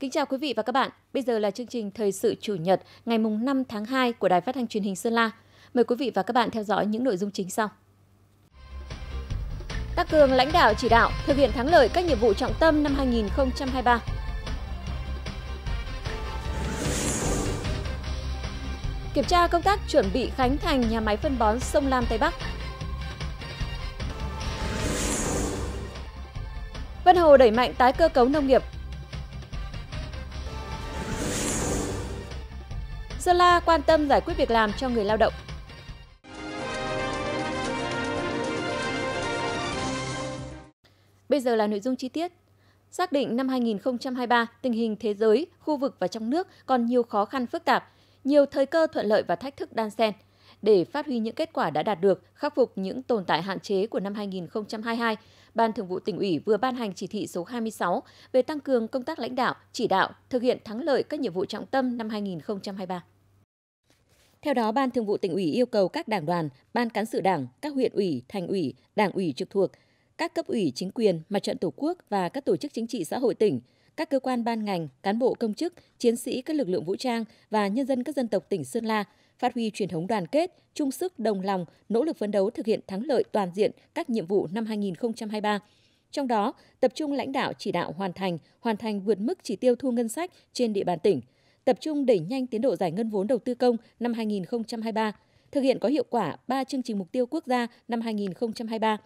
Kính chào quý vị và các bạn. Bây giờ là chương trình Thời sự chủ nhật ngày mùng 5 tháng 2 của Đài Phát thanh Truyền hình Sơn La. Mời quý vị và các bạn theo dõi những nội dung chính sau. Tăng cường lãnh đạo chỉ đạo thực hiện thắng lợi các nhiệm vụ trọng tâm năm 2023. Kiểm tra công tác chuẩn bị khánh thành nhà máy phân bón sông Lam Tây Bắc Vân Hồ đẩy mạnh tái cơ cấu nông nghiệp, Sơn La quan tâm giải quyết việc làm cho người lao động. Bây giờ là nội dung chi tiết. Xác định năm 2023, tình hình thế giới, khu vực và trong nước còn nhiều khó khăn phức tạp, nhiều thời cơ thuận lợi và thách thức đan xen. Để phát huy những kết quả đã đạt được, khắc phục những tồn tại hạn chế của năm 2022, Ban Thường vụ tỉnh ủy vừa ban hành chỉ thị số 26 về tăng cường công tác lãnh đạo, chỉ đạo, thực hiện thắng lợi các nhiệm vụ trọng tâm năm 2023. Theo đó, Ban Thường vụ tỉnh ủy yêu cầu các đảng đoàn, ban cán sự đảng, các huyện ủy, thành ủy, đảng ủy trực thuộc, các cấp ủy chính quyền, mặt trận tổ quốc và các tổ chức chính trị xã hội tỉnh, các cơ quan ban ngành, cán bộ công chức, chiến sĩ các lực lượng vũ trang và nhân dân các dân tộc tỉnh Sơn La phát huy truyền thống đoàn kết, chung sức đồng lòng, nỗ lực phấn đấu thực hiện thắng lợi toàn diện các nhiệm vụ năm 2023. Trong đó, tập trung lãnh đạo chỉ đạo hoàn thành, hoàn thành vượt mức chỉ tiêu thu ngân sách trên địa bàn tỉnh – tập trung đẩy nhanh tiến độ giải ngân vốn đầu tư công năm 2023, thực hiện có hiệu quả 3 chương trình mục tiêu quốc gia năm 2023,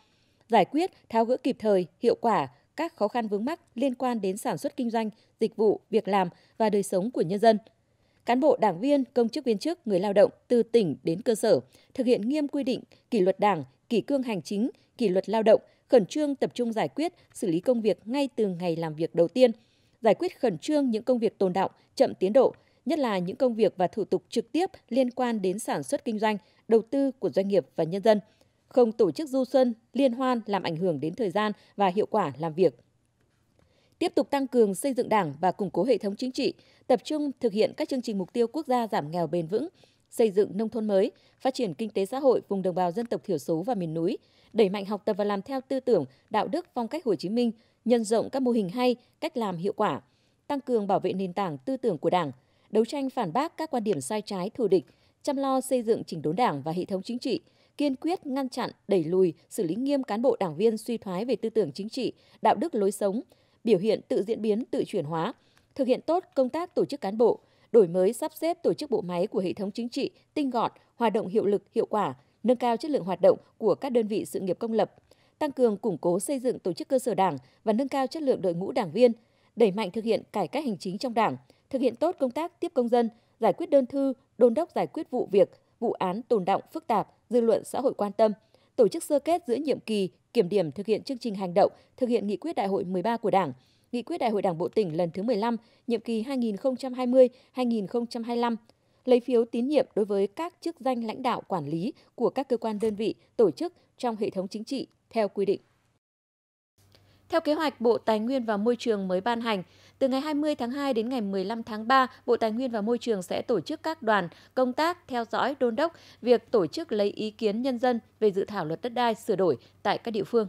giải quyết, tháo gỡ kịp thời, hiệu quả các khó khăn vướng mắc liên quan đến sản xuất kinh doanh, dịch vụ, việc làm và đời sống của nhân dân. Cán bộ đảng viên, công chức viên chức, người lao động từ tỉnh đến cơ sở thực hiện nghiêm quy định kỷ luật Đảng, kỷ cương hành chính, kỷ luật lao động, khẩn trương tập trung giải quyết, xử lý công việc ngay từ ngày làm việc đầu tiên – giải quyết khẩn trương những công việc tồn động, chậm tiến độ, nhất là những công việc và thủ tục trực tiếp liên quan đến sản xuất kinh doanh, đầu tư của doanh nghiệp và nhân dân, không tổ chức du xuân, liên hoan làm ảnh hưởng đến thời gian và hiệu quả làm việc. Tiếp tục tăng cường xây dựng Đảng và củng cố hệ thống chính trị, tập trung thực hiện các chương trình mục tiêu quốc gia giảm nghèo bền vững, xây dựng nông thôn mới, phát triển kinh tế xã hội vùng đồng bào dân tộc thiểu số và miền núi, đẩy mạnh học tập và làm theo tư tưởng, đạo đức phong cách Hồ Chí Minh, nhân rộng các mô hình hay, cách làm hiệu quả, tăng cường bảo vệ nền tảng tư tưởng của Đảng, đấu tranh phản bác các quan điểm sai trái thù địch, chăm lo xây dựng chỉnh đốn Đảng và hệ thống chính trị, kiên quyết ngăn chặn, đẩy lùi, xử lý nghiêm cán bộ đảng viên suy thoái về tư tưởng chính trị, đạo đức lối sống, biểu hiện tự diễn biến, tự chuyển hóa, thực hiện tốt công tác tổ chức cán bộ, đổi mới sắp xếp tổ chức bộ máy của hệ thống chính trị tinh gọn, hoạt động hiệu lực, hiệu quả, nâng cao chất lượng hoạt động của các đơn vị sự nghiệp công lập, tăng cường củng cố xây dựng tổ chức cơ sở đảng và nâng cao chất lượng đội ngũ đảng viên, đẩy mạnh thực hiện cải cách hành chính trong đảng, thực hiện tốt công tác tiếp công dân, giải quyết đơn thư, đôn đốc giải quyết vụ việc, vụ án tồn động phức tạp, dư luận xã hội quan tâm, tổ chức sơ kết giữa nhiệm kỳ, kiểm điểm thực hiện chương trình hành động, thực hiện nghị quyết đại hội 13 của Đảng, nghị quyết đại hội Đảng bộ tỉnh lần thứ 15, nhiệm kỳ 2020-2025, lấy phiếu tín nhiệm đối với các chức danh lãnh đạo quản lý của các cơ quan đơn vị, tổ chức trong hệ thống chính trị theo quy định. Theo kế hoạch Bộ Tài nguyên và Môi trường mới ban hành, từ ngày 20 tháng 2 đến ngày 15 tháng 3, Bộ Tài nguyên và Môi trường sẽ tổ chức các đoàn công tác theo dõi đôn đốc việc tổ chức lấy ý kiến nhân dân về dự thảo luật đất đai sửa đổi tại các địa phương.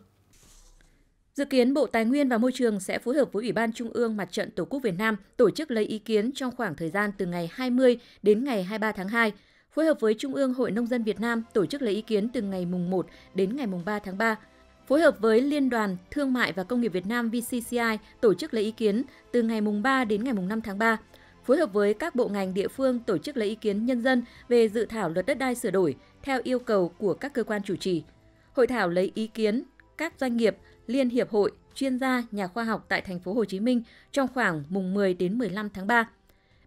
Dự kiến Bộ Tài nguyên và Môi trường sẽ phối hợp với Ủy ban Trung ương Mặt trận Tổ quốc Việt Nam tổ chức lấy ý kiến trong khoảng thời gian từ ngày 20 đến ngày 23 tháng 2, phối hợp với Trung ương Hội Nông dân Việt Nam tổ chức lấy ý kiến từ ngày mùng 1 đến ngày mùng 3 tháng 3 phối hợp với Liên đoàn Thương mại và Công nghiệp Việt Nam VCCI tổ chức lấy ý kiến từ ngày mùng 3 đến ngày mùng 5 tháng 3, phối hợp với các bộ ngành địa phương tổ chức lấy ý kiến nhân dân về dự thảo luật đất đai sửa đổi theo yêu cầu của các cơ quan chủ trì. Hội thảo lấy ý kiến các doanh nghiệp, liên hiệp hội, chuyên gia, nhà khoa học tại thành phố Hồ Chí Minh trong khoảng mùng 10 đến 15 tháng 3.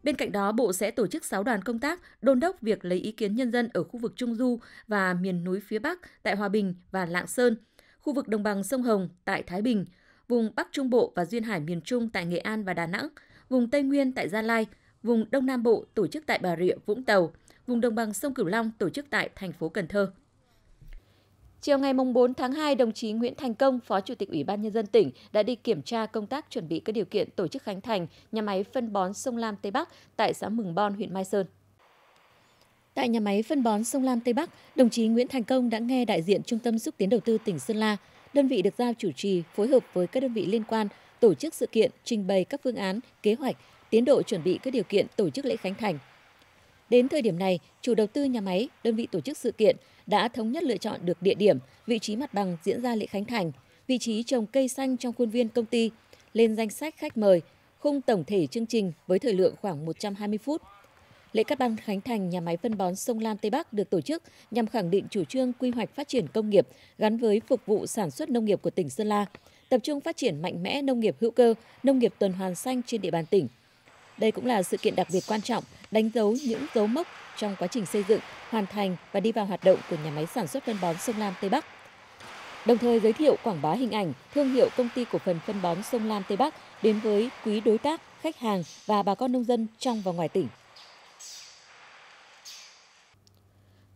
Bên cạnh đó, Bộ sẽ tổ chức 6 đoàn công tác đôn đốc việc lấy ý kiến nhân dân ở khu vực Trung Du và miền núi phía Bắc tại Hòa Bình và Lạng Sơn – khu vực đồng bằng sông Hồng tại Thái Bình, vùng Bắc Trung Bộ và Duyên Hải miền Trung tại Nghệ An và Đà Nẵng, vùng Tây Nguyên tại Gia Lai, vùng Đông Nam Bộ tổ chức tại Bà Rịa, Vũng Tàu, vùng đồng bằng sông Cửu Long tổ chức tại thành phố Cần Thơ. Chiều ngày 4 tháng 2, đồng chí Nguyễn Thành Công, Phó Chủ tịch Ủy ban Nhân dân tỉnh đã đi kiểm tra công tác chuẩn bị các điều kiện tổ chức khánh thành nhà máy phân bón sông Lam Tây Bắc tại xã Mường Bon, huyện Mai Sơn. Tại nhà máy phân bón sông Lam Tây Bắc, đồng chí Nguyễn Thành Công đã nghe đại diện Trung tâm xúc tiến đầu tư tỉnh Sơn La, đơn vị được giao chủ trì phối hợp với các đơn vị liên quan tổ chức sự kiện, trình bày các phương án, kế hoạch, tiến độ chuẩn bị các điều kiện tổ chức lễ khánh thành. Đến thời điểm này, chủ đầu tư nhà máy, đơn vị tổ chức sự kiện đã thống nhất lựa chọn được địa điểm, vị trí mặt bằng diễn ra lễ khánh thành, vị trí trồng cây xanh trong khuôn viên công ty, lên danh sách khách mời, khung tổng thể chương trình với thời lượng khoảng 120 phút. Lễ cắt băng khánh thành nhà máy phân bón sông Lam Tây Bắc được tổ chức nhằm khẳng định chủ trương quy hoạch phát triển công nghiệp gắn với phục vụ sản xuất nông nghiệp của tỉnh Sơn La, tập trung phát triển mạnh mẽ nông nghiệp hữu cơ, nông nghiệp tuần hoàn xanh trên địa bàn tỉnh. Đây cũng là sự kiện đặc biệt quan trọng đánh dấu những dấu mốc trong quá trình xây dựng, hoàn thành và đi vào hoạt động của nhà máy sản xuất phân bón sông Lam Tây Bắc. Đồng thời giới thiệu quảng bá hình ảnh thương hiệu công ty cổ phần phân bón sông Lam Tây Bắc đến với quý đối tác, khách hàng và bà con nông dân trong và ngoài tỉnh.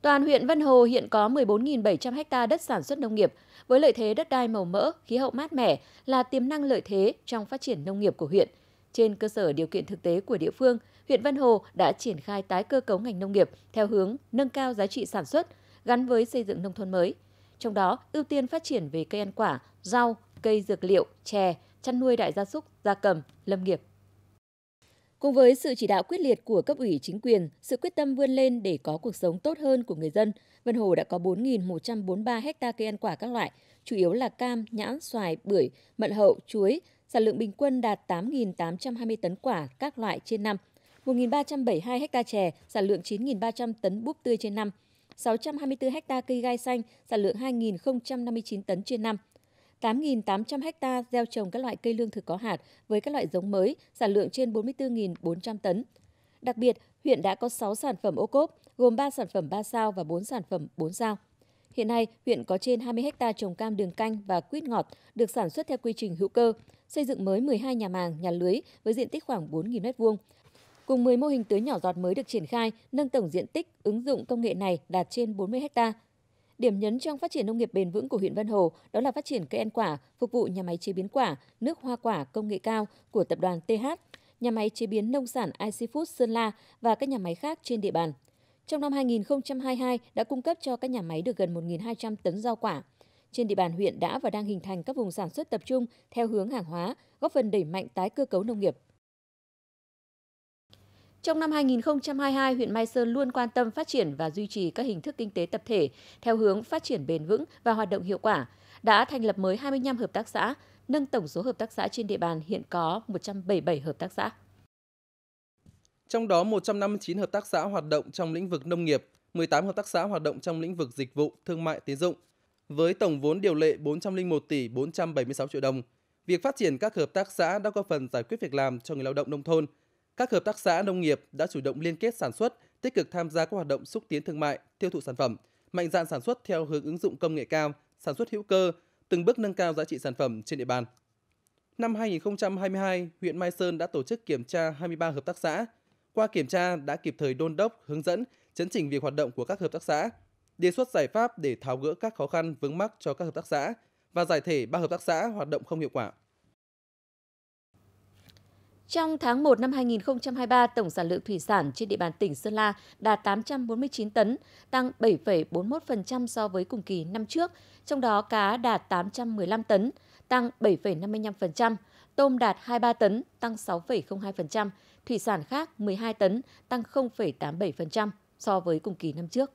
Toàn huyện Vân Hồ hiện có 14.700 ha đất sản xuất nông nghiệp, với lợi thế đất đai màu mỡ, khí hậu mát mẻ là tiềm năng lợi thế trong phát triển nông nghiệp của huyện. Trên cơ sở điều kiện thực tế của địa phương, huyện Vân Hồ đã triển khai tái cơ cấu ngành nông nghiệp theo hướng nâng cao giá trị sản xuất gắn với xây dựng nông thôn mới. Trong đó, ưu tiên phát triển về cây ăn quả, rau, cây dược liệu, chè, chăn nuôi đại gia súc, gia cầm, lâm nghiệp Cùng với sự chỉ đạo quyết liệt của cấp ủy chính quyền, sự quyết tâm vươn lên để có cuộc sống tốt hơn của người dân, Vân Hồ đã có 4.143 hecta cây ăn quả các loại, chủ yếu là cam, nhãn, xoài, bưởi, mận hậu, chuối, sản lượng bình quân đạt 8.820 tấn quả các loại trên năm, 1.372 hecta chè, sản lượng 9.300 tấn búp tươi trên năm, 624 hecta cây gai xanh, sản lượng 2.059 tấn trên năm – 8.800 ha gieo trồng các loại cây lương thực có hạt với các loại giống mới, sản lượng trên 44.400 tấn. Đặc biệt, huyện đã có 6 sản phẩm ô cốp, gồm 3 sản phẩm 3 sao và 4 sản phẩm 4 sao. Hiện nay, huyện có trên 20 ha trồng cam đường canh và quýt ngọt được sản xuất theo quy trình hữu cơ, xây dựng mới 12 nhà màng, nhà lưới với diện tích khoảng 4.000 m2. Cùng 10 mô hình tưới nhỏ giọt mới được triển khai, nâng tổng diện tích ứng dụng công nghệ này đạt trên 40 hectare. Điểm nhấn trong phát triển nông nghiệp bền vững của huyện Vân Hồ đó là phát triển cây ăn quả, phục vụ nhà máy chế biến quả, nước hoa quả công nghệ cao của tập đoàn TH, nhà máy chế biến nông sản IC Food Sơn La và các nhà máy khác trên địa bàn. Trong năm 2022 đã cung cấp cho các nhà máy được gần 1.200 tấn rau quả. Trên địa bàn huyện đã và đang hình thành các vùng sản xuất tập trung theo hướng hàng hóa, góp phần đẩy mạnh tái cơ cấu nông nghiệp. Trong năm 2022, huyện Mai Sơn luôn quan tâm phát triển và duy trì các hình thức kinh tế tập thể theo hướng phát triển bền vững và hoạt động hiệu quả, đã thành lập mới 25 hợp tác xã, nâng tổng số hợp tác xã trên địa bàn hiện có 177 hợp tác xã. Trong đó 159 hợp tác xã hoạt động trong lĩnh vực nông nghiệp, 18 hợp tác xã hoạt động trong lĩnh vực dịch vụ, thương mại tín dụng. Với tổng vốn điều lệ 401 tỷ 476 triệu đồng, việc phát triển các hợp tác xã đã có phần giải quyết việc làm cho người lao động nông thôn – các hợp tác xã nông nghiệp đã chủ động liên kết sản xuất, tích cực tham gia các hoạt động xúc tiến thương mại, tiêu thụ sản phẩm, mạnh dạn sản xuất theo hướng ứng dụng công nghệ cao, sản xuất hữu cơ, từng bước nâng cao giá trị sản phẩm trên địa bàn. Năm 2022, huyện Mai Sơn đã tổ chức kiểm tra 23 hợp tác xã. Qua kiểm tra đã kịp thời đôn đốc, hướng dẫn, chấn chỉnh việc hoạt động của các hợp tác xã, đề xuất giải pháp để tháo gỡ các khó khăn vướng mắc cho các hợp tác xã và giải thể ba hợp tác xã hoạt động không hiệu quả. Trong tháng 1 năm 2023, tổng sản lượng thủy sản trên địa bàn tỉnh Sơn La đạt 849 tấn, tăng 7,41% so với cùng kỳ năm trước, trong đó cá đạt 815 tấn, tăng 7,55%, tôm đạt 23 tấn, tăng 6,02%, thủy sản khác 12 tấn, tăng 0,87% so với cùng kỳ năm trước.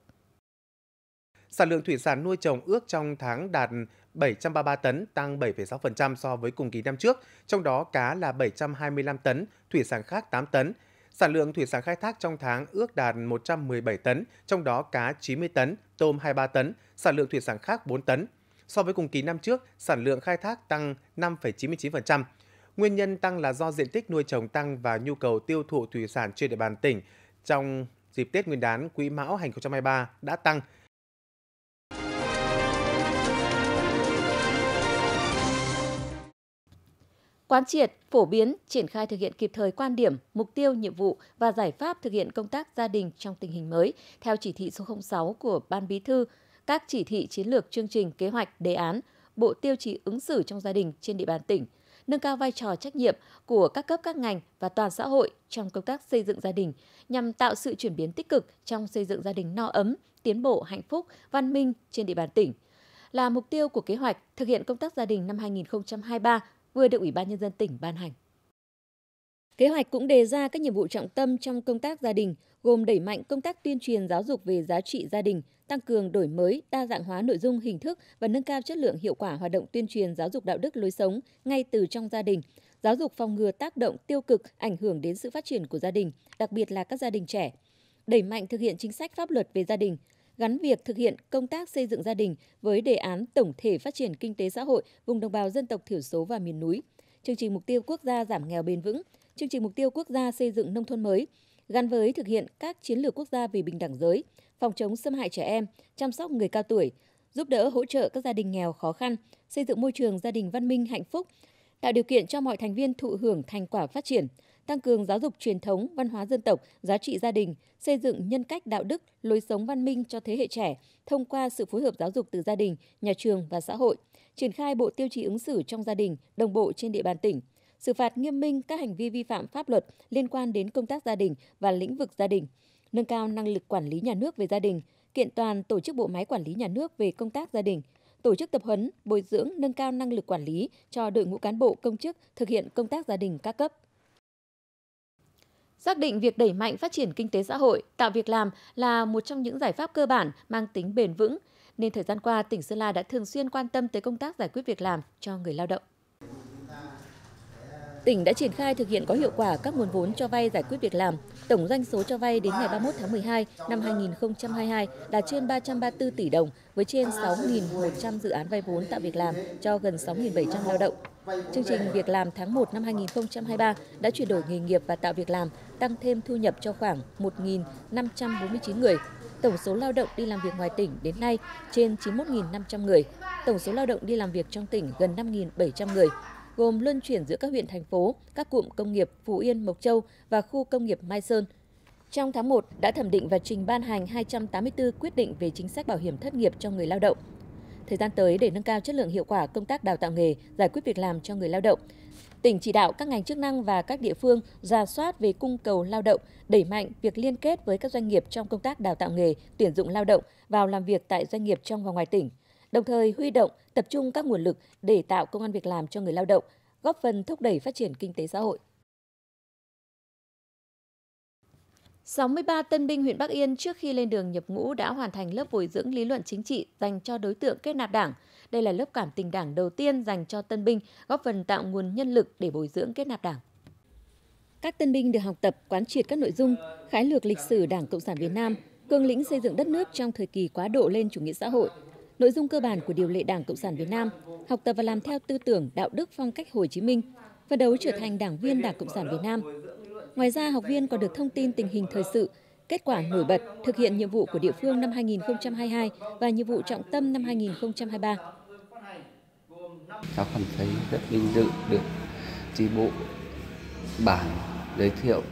Sản lượng thủy sản nuôi trồng ước trong tháng đạt 733 tấn, tăng 7,6% so với cùng kỳ năm trước, trong đó cá là 725 tấn, thủy sản khác 8 tấn. Sản lượng thủy sản khai thác trong tháng ước đạt 117 tấn, trong đó cá 90 tấn, tôm 23 tấn, sản lượng thủy sản khác 4 tấn. So với cùng kỳ năm trước, sản lượng khai thác tăng 5,99%. Nguyên nhân tăng là do diện tích nuôi trồng tăng và nhu cầu tiêu thụ thủy sản trên địa bàn tỉnh trong dịp Tết Nguyên đán Quý Mão 2023 đã tăng – quán triệt, phổ biến, triển khai thực hiện kịp thời quan điểm, mục tiêu, nhiệm vụ và giải pháp thực hiện công tác gia đình trong tình hình mới theo chỉ thị số 06 của Ban Bí thư, các chỉ thị chiến lược chương trình, kế hoạch, đề án, bộ tiêu chí ứng xử trong gia đình trên địa bàn tỉnh, nâng cao vai trò trách nhiệm của các cấp các ngành và toàn xã hội trong công tác xây dựng gia đình nhằm tạo sự chuyển biến tích cực trong xây dựng gia đình no ấm, tiến bộ, hạnh phúc, văn minh trên địa bàn tỉnh là mục tiêu của kế hoạch thực hiện công tác gia đình năm 2023 vừa được Ủy ban Nhân dân tỉnh ban hành. Kế hoạch cũng đề ra các nhiệm vụ trọng tâm trong công tác gia đình, gồm đẩy mạnh công tác tuyên truyền giáo dục về giá trị gia đình, tăng cường đổi mới, đa dạng hóa nội dung hình thức và nâng cao chất lượng hiệu quả hoạt động tuyên truyền giáo dục đạo đức lối sống ngay từ trong gia đình, giáo dục phòng ngừa tác động tiêu cực ảnh hưởng đến sự phát triển của gia đình, đặc biệt là các gia đình trẻ đẩy mạnh thực hiện chính sách pháp luật về gia đình, gắn việc thực hiện công tác xây dựng gia đình với đề án tổng thể phát triển kinh tế xã hội vùng đồng bào dân tộc thiểu số và miền núi, chương trình mục tiêu quốc gia giảm nghèo bền vững, chương trình mục tiêu quốc gia xây dựng nông thôn mới, gắn với thực hiện các chiến lược quốc gia về bình đẳng giới, phòng chống xâm hại trẻ em, chăm sóc người cao tuổi, giúp đỡ hỗ trợ các gia đình nghèo khó khăn, xây dựng môi trường gia đình văn minh hạnh phúc, tạo điều kiện cho mọi thành viên thụ hưởng thành quả phát triển – tăng cường giáo dục truyền thống, văn hóa dân tộc, giá trị gia đình, xây dựng nhân cách đạo đức, lối sống văn minh cho thế hệ trẻ thông qua sự phối hợp giáo dục từ gia đình, nhà trường và xã hội, triển khai bộ tiêu chí ứng xử trong gia đình đồng bộ trên địa bàn tỉnh, xử phạt nghiêm minh các hành vi vi phạm pháp luật liên quan đến công tác gia đình và lĩnh vực gia đình, nâng cao năng lực quản lý nhà nước về gia đình, kiện toàn tổ chức bộ máy quản lý nhà nước về công tác gia đình, tổ chức tập huấn, bồi dưỡng, nâng cao năng lực quản lý cho đội ngũ cán bộ công chức thực hiện công tác gia đình các cấp. Xác định việc đẩy mạnh phát triển kinh tế xã hội, tạo việc làm là một trong những giải pháp cơ bản mang tính bền vững, nên thời gian qua tỉnh Sơn La đã thường xuyên quan tâm tới công tác giải quyết việc làm cho người lao động. Tỉnh đã triển khai thực hiện có hiệu quả các nguồn vốn cho vay giải quyết việc làm. Tổng doanh số cho vay đến ngày 31 tháng 12 năm 2022 là trên 334 tỷ đồng với trên 6.100 dự án vay vốn tạo việc làm cho gần 6.700 lao động. Chương trình Việc làm tháng 1 năm 2023 đã chuyển đổi nghề nghiệp và tạo việc làm, tăng thêm thu nhập cho khoảng 1.549 người. Tổng số lao động đi làm việc ngoài tỉnh đến nay trên 91.500 người. Tổng số lao động đi làm việc trong tỉnh gần 5.700 người gồm luân chuyển giữa các huyện thành phố, các cụm công nghiệp Phú Yên, Mộc Châu và khu công nghiệp Mai Sơn. Trong tháng 1 đã thẩm định và trình ban hành 284 quyết định về chính sách bảo hiểm thất nghiệp cho người lao động. Thời gian tới để nâng cao chất lượng hiệu quả công tác đào tạo nghề, giải quyết việc làm cho người lao động, tỉnh chỉ đạo các ngành chức năng và các địa phương ra soát về cung cầu lao động, đẩy mạnh việc liên kết với các doanh nghiệp trong công tác đào tạo nghề, tuyển dụng lao động vào làm việc tại doanh nghiệp trong và ngoài tỉnh – đồng thời huy động, tập trung các nguồn lực để tạo công an việc làm cho người lao động, góp phần thúc đẩy phát triển kinh tế xã hội. 63 tân binh huyện Bắc Yên trước khi lên đường nhập ngũ đã hoàn thành lớp bồi dưỡng lý luận chính trị dành cho đối tượng kết nạp đảng. Đây là lớp cảm tình đảng đầu tiên dành cho tân binh, góp phần tạo nguồn nhân lực để bồi dưỡng kết nạp đảng. Các tân binh được học tập quán triệt các nội dung, khái lược lịch sử Đảng Cộng sản Việt Nam, cương lĩnh xây dựng đất nước trong thời kỳ quá độ lên chủ nghĩa xã hội – nội dung cơ bản của điều lệ Đảng Cộng sản Việt Nam, học tập và làm theo tư tưởng, đạo đức phong cách Hồ Chí Minh, phấn đấu trở thành đảng viên Đảng Cộng sản Việt Nam. Ngoài ra, học viên còn được thông tin tình hình thời sự, kết quả nổi bật thực hiện nhiệm vụ của địa phương năm 2022 và nhiệm vụ trọng tâm năm 2023. Cháu cảm thấy rất vinh dự được tri bộ bản giới thiệu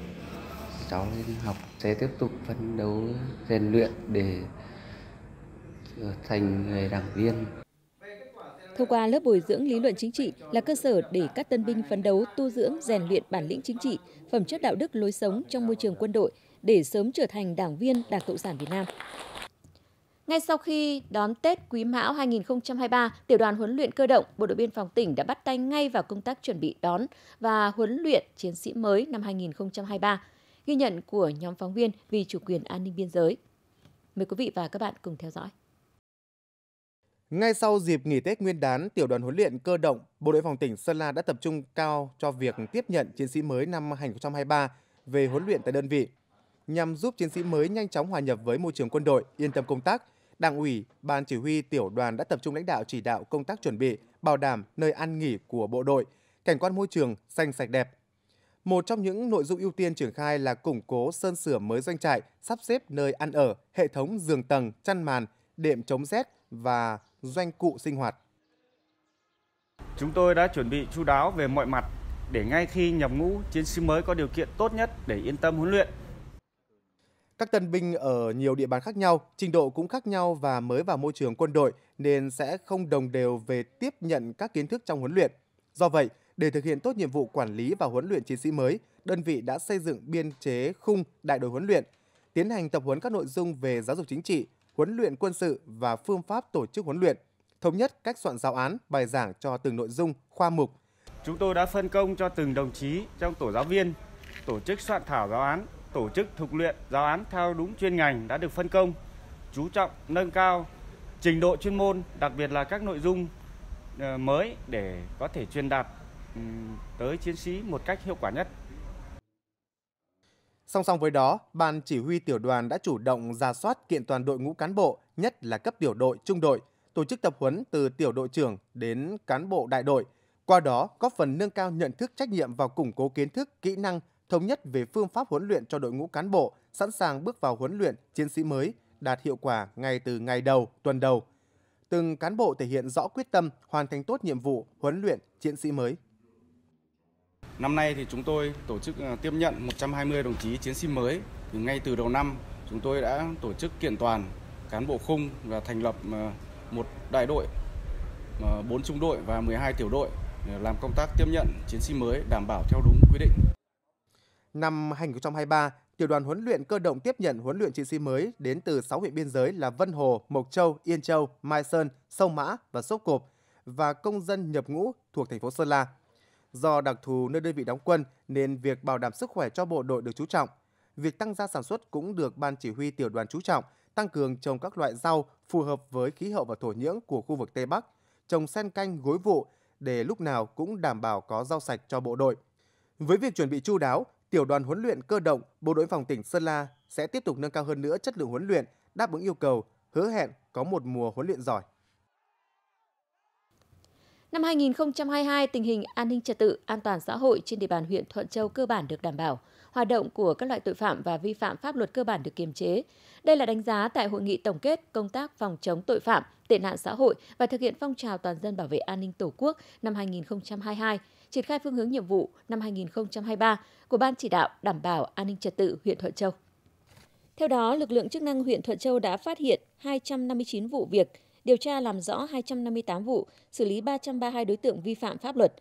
cháu lên học sẽ tiếp tục phấn đấu rèn luyện để Ờ, thành người đảng viên. Thông qua lớp bồi dưỡng lý luận chính trị là cơ sở để các tân binh phấn đấu tu dưỡng rèn luyện bản lĩnh chính trị, phẩm chất đạo đức lối sống trong môi trường quân đội để sớm trở thành đảng viên Đảng Cộng sản Việt Nam. Ngay sau khi đón Tết Quý Mão 2023, tiểu đoàn huấn luyện cơ động Bộ đội biên phòng tỉnh đã bắt tay ngay vào công tác chuẩn bị đón và huấn luyện chiến sĩ mới năm 2023. Ghi nhận của nhóm phóng viên vì chủ quyền an ninh biên giới. Mời quý vị và các bạn cùng theo dõi. Ngay sau dịp nghỉ Tết Nguyên đán, tiểu đoàn huấn luyện cơ động Bộ đội phòng tỉnh Sơn La đã tập trung cao cho việc tiếp nhận chiến sĩ mới năm 2023 về huấn luyện tại đơn vị, nhằm giúp chiến sĩ mới nhanh chóng hòa nhập với môi trường quân đội, yên tâm công tác. Đảng ủy, ban chỉ huy tiểu đoàn đã tập trung lãnh đạo chỉ đạo công tác chuẩn bị, bảo đảm nơi ăn nghỉ của bộ đội, cảnh quan môi trường xanh sạch đẹp. Một trong những nội dung ưu tiên triển khai là củng cố sơn sửa mới doanh trại, sắp xếp nơi ăn ở, hệ thống giường tầng, chăn màn, đệm chống rét và doanh cụ sinh hoạt. Chúng tôi đã chuẩn bị chu đáo về mọi mặt để ngay khi nhập ngũ, chiến sĩ mới có điều kiện tốt nhất để yên tâm huấn luyện. Các tân binh ở nhiều địa bàn khác nhau, trình độ cũng khác nhau và mới vào môi trường quân đội nên sẽ không đồng đều về tiếp nhận các kiến thức trong huấn luyện. Do vậy, để thực hiện tốt nhiệm vụ quản lý và huấn luyện chiến sĩ mới, đơn vị đã xây dựng biên chế khung đại đội huấn luyện, tiến hành tập huấn các nội dung về giáo dục chính trị, huấn luyện quân sự và phương pháp tổ chức huấn luyện, thống nhất cách soạn giáo án, bài giảng cho từng nội dung, khoa mục. Chúng tôi đã phân công cho từng đồng chí trong tổ giáo viên tổ chức soạn thảo giáo án, tổ chức thực luyện giáo án theo đúng chuyên ngành đã được phân công, chú trọng nâng cao trình độ chuyên môn, đặc biệt là các nội dung ờ, mới để có thể truyền đạt tới chiến sĩ một cách hiệu quả nhất. Song song với đó, Ban chỉ huy tiểu đoàn đã chủ động ra soát kiện toàn đội ngũ cán bộ, nhất là cấp tiểu đội, trung đội, tổ chức tập huấn từ tiểu đội trưởng đến cán bộ đại đội, qua đó góp phần nâng cao nhận thức trách nhiệm và củng cố kiến thức, kỹ năng, thống nhất về phương pháp huấn luyện cho đội ngũ cán bộ, sẵn sàng bước vào huấn luyện chiến sĩ mới, đạt hiệu quả ngay từ ngày đầu, tuần đầu. Từng cán bộ thể hiện rõ quyết tâm hoàn thành tốt nhiệm vụ huấn luyện chiến sĩ mới. Năm nay thì chúng tôi tổ chức ờ, tiếp nhận 120 đồng chí chiến sĩ mới. Thì ngay từ đầu năm, chúng tôi đã tổ chức kiện toàn cán bộ khung và thành lập ờ, một đại đội, ờ, bốn trung đội và 12 tiểu đội làm công tác tiếp nhận chiến sĩ mới đảm bảo theo đúng quy định. Năm 2023, tiểu đoàn huấn luyện cơ động tiếp nhận huấn luyện chiến sĩ mới đến từ 6 huyện biên giới là Vân Hồ, Mộc Châu, Yên Châu, Mai Sơn, Sông Mã và Sốc Cộp và công dân nhập ngũ thuộc thành phố Sơn La. Do đặc thù nơi đơn vị đóng quân nên việc bảo đảm sức khỏe cho bộ đội được chú trọng. Việc tăng gia sản xuất cũng được ban chỉ huy tiểu đoàn chú trọng, tăng cường trồng các loại rau phù hợp với khí hậu và thổ nhưỡng của khu vực Tây Bắc, trồng sen canh gối vụ để lúc nào cũng đảm bảo có rau sạch cho bộ đội. Với việc chuẩn bị chu đáo, tiểu đoàn huấn luyện cơ động bộ đội phòng tỉnh Sơn La sẽ tiếp tục nâng cao hơn nữa chất lượng huấn luyện, đáp ứng yêu cầu, hứa hẹn có một mùa huấn luyện giỏi. Năm 2022, tình hình an ninh trật tự, an toàn xã hội trên địa bàn huyện Thuận Châu cơ bản được đảm bảo, hoạt động của các loại tội phạm và vi phạm pháp luật cơ bản được kiềm chế. Đây là đánh giá tại hội nghị tổng kết công tác phòng chống tội phạm, tệ nạn xã hội và thực hiện phong trào toàn dân bảo vệ an ninh Tổ quốc năm 2022, triển khai phương hướng nhiệm vụ năm 2023 của Ban chỉ đạo đảm bảo an ninh trật tự huyện Thuận Châu. Theo đó, lực lượng chức năng huyện Thuận Châu đã phát hiện 259 vụ việc điều tra làm rõ 258 vụ, xử lý 332 đối tượng vi phạm pháp luật.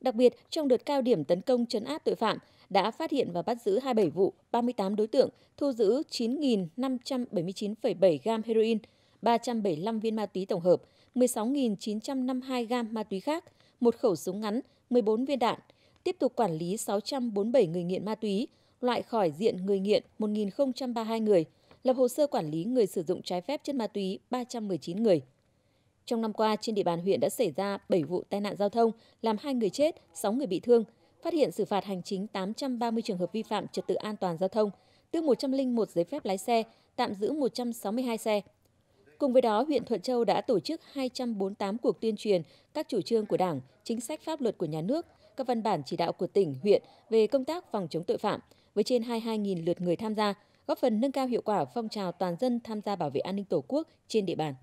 Đặc biệt, trong đợt cao điểm tấn công chấn áp tội phạm, đã phát hiện và bắt giữ 27 vụ, 38 đối tượng, thu giữ 9.579,7 gam heroin, 375 viên ma túy tổng hợp, 16.952 gam ma túy khác, một khẩu súng ngắn, 14 viên đạn, tiếp tục quản lý 647 người nghiện ma túy, loại khỏi diện người nghiện 1.032 người, lập hồ sơ quản lý người sử dụng trái phép chất ma túy 319 người. Trong năm qua, trên địa bàn huyện đã xảy ra 7 vụ tai nạn giao thông, làm 2 người chết, 6 người bị thương, phát hiện xử phạt hành chính 830 trường hợp vi phạm trật tự an toàn giao thông, tước 101 giấy phép lái xe, tạm giữ 162 xe. Cùng với đó, huyện Thuận Châu đã tổ chức 248 cuộc tuyên truyền các chủ trương của Đảng, chính sách pháp luật của nhà nước, các văn bản chỉ đạo của tỉnh, huyện về công tác phòng chống tội phạm với trên 22.000 lượt người tham gia, góp phần nâng cao hiệu quả phong trào toàn dân tham gia bảo vệ an ninh Tổ quốc trên địa bàn.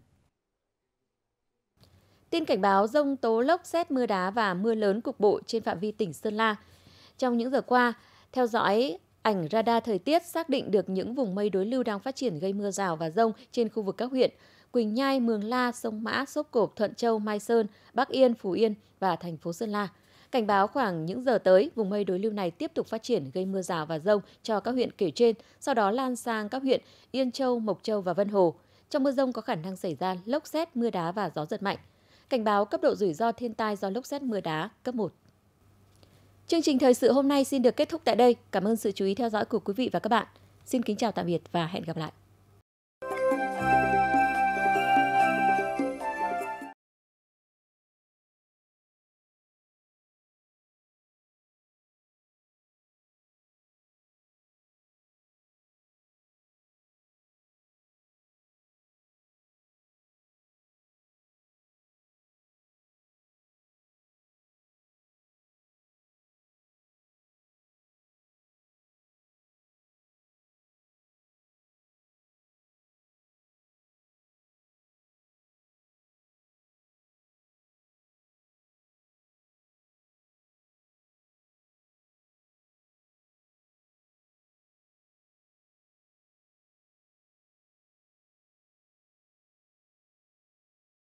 Tin cảnh báo rông tố lốc xét mưa đá và mưa lớn cục bộ trên phạm vi tỉnh Sơn La. Trong những giờ qua, theo dõi ảnh radar thời tiết xác định được những vùng mây đối lưu đang phát triển gây mưa rào và rông trên khu vực các huyện Quỳnh Nhai, Mường La, Sông Mã, Sốp Cộp, Thuận Châu, Mai Sơn, Bắc Yên, Phú Yên và thành phố Sơn La. Cảnh báo khoảng những giờ tới, vùng mây đối lưu này tiếp tục phát triển gây mưa rào và rông cho các huyện kể trên, sau đó lan sang các huyện Yên Châu, Mộc Châu và Vân Hồ. Trong mưa rông có khả năng xảy ra lốc xét, mưa đá và gió giật mạnh. Cảnh báo cấp độ rủi ro thiên tai do lốc xét mưa đá cấp 1. Chương trình thời sự hôm nay xin được kết thúc tại đây. Cảm ơn sự chú ý theo dõi của quý vị và các bạn. Xin kính chào tạm biệt và hẹn gặp lại.